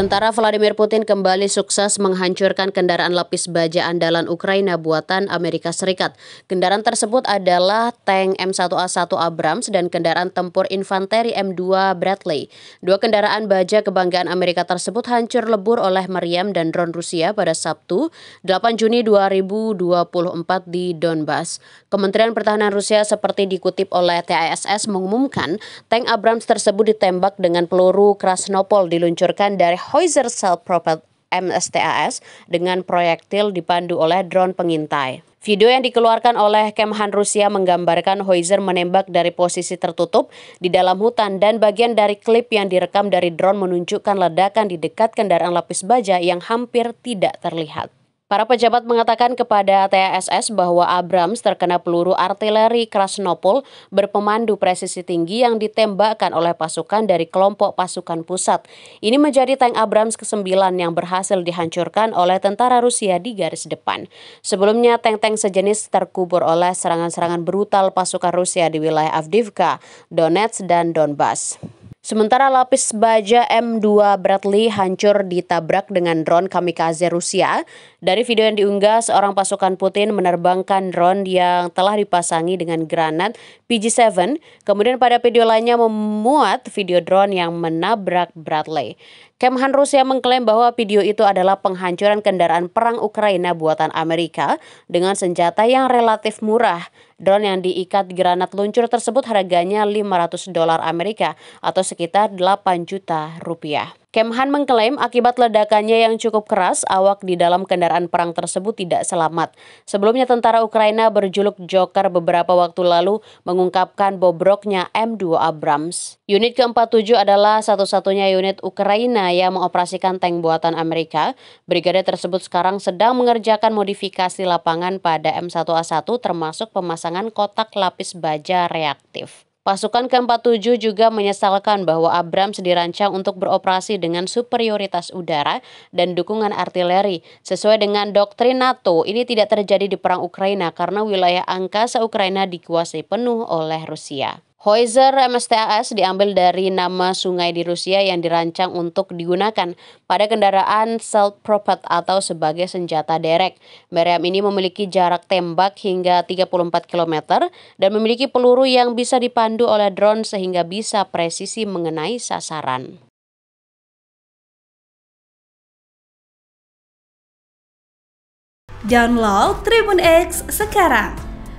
Tentara Vladimir Putin kembali sukses menghancurkan kendaraan lapis baja andalan Ukraina buatan Amerika Serikat. Kendaraan tersebut adalah tank M1A1 Abrams dan kendaraan tempur infanteri M2 Bradley. Dua kendaraan baja kebanggaan Amerika tersebut hancur lebur oleh meriam dan drone Rusia pada Sabtu, 8 Juni 2024 di Donbas. Kementerian Pertahanan Rusia seperti dikutip oleh TASS mengumumkan tank Abrams tersebut ditembak dengan peluru Krasnopol diluncurkan dari Howitzer Self-Propelled MSTAS dengan proyektil dipandu oleh drone pengintai. Video yang dikeluarkan oleh Kemhan Rusia menggambarkan Hoizer menembak dari posisi tertutup di dalam hutan dan bagian dari klip yang direkam dari drone menunjukkan ledakan di dekat kendaraan lapis baja yang hampir tidak terlihat. Para pejabat mengatakan kepada TASS bahwa Abrams terkena peluru artileri Krasnopol berpemandu presisi tinggi yang ditembakkan oleh pasukan dari kelompok pasukan pusat. Ini menjadi tank Abrams ke-9 yang berhasil dihancurkan oleh tentara Rusia di garis depan. Sebelumnya, tank-tank sejenis terkubur oleh serangan-serangan brutal pasukan Rusia di wilayah Avdivka, Donetsk, dan Donbass. Sementara lapis baja M2 Bradley hancur ditabrak dengan drone kamikaze Rusia. Dari video yang diunggah, seorang pasukan Putin menerbangkan drone yang telah dipasangi dengan granat PG-7. Kemudian pada video lainnya memuat video drone yang menabrak Bradley. Kemhan Rusia mengklaim bahwa video itu adalah penghancuran kendaraan perang Ukraina buatan Amerika dengan senjata yang relatif murah. Drone yang diikat granat luncur tersebut harganya 500 dolar Amerika atau sekitar 8 juta rupiah. Kemhan mengklaim akibat ledakannya yang cukup keras, awak di dalam kendaraan perang tersebut tidak selamat. Sebelumnya tentara Ukraina berjuluk Joker beberapa waktu lalu mengungkapkan bobroknya M2 Abrams. Unit ke-47 adalah satu-satunya unit Ukraina yang mengoperasikan tank buatan Amerika. Brigade tersebut sekarang sedang mengerjakan modifikasi lapangan pada M1A1 termasuk pemasangan kotak lapis baja reaktif. Pasukan ke-47 juga menyesalkan bahwa Abrams dirancang untuk beroperasi dengan superioritas udara dan dukungan artileri. Sesuai dengan doktrin NATO, ini tidak terjadi di perang Ukraina karena wilayah angkasa Ukraina dikuasai penuh oleh Rusia. Hoiser MSTAS diambil dari nama sungai di Rusia yang dirancang untuk digunakan pada kendaraan self-propelled atau sebagai senjata derek. Meriam ini memiliki jarak tembak hingga 34 km dan memiliki peluru yang bisa dipandu oleh drone sehingga bisa presisi mengenai sasaran. Download Tribun X sekarang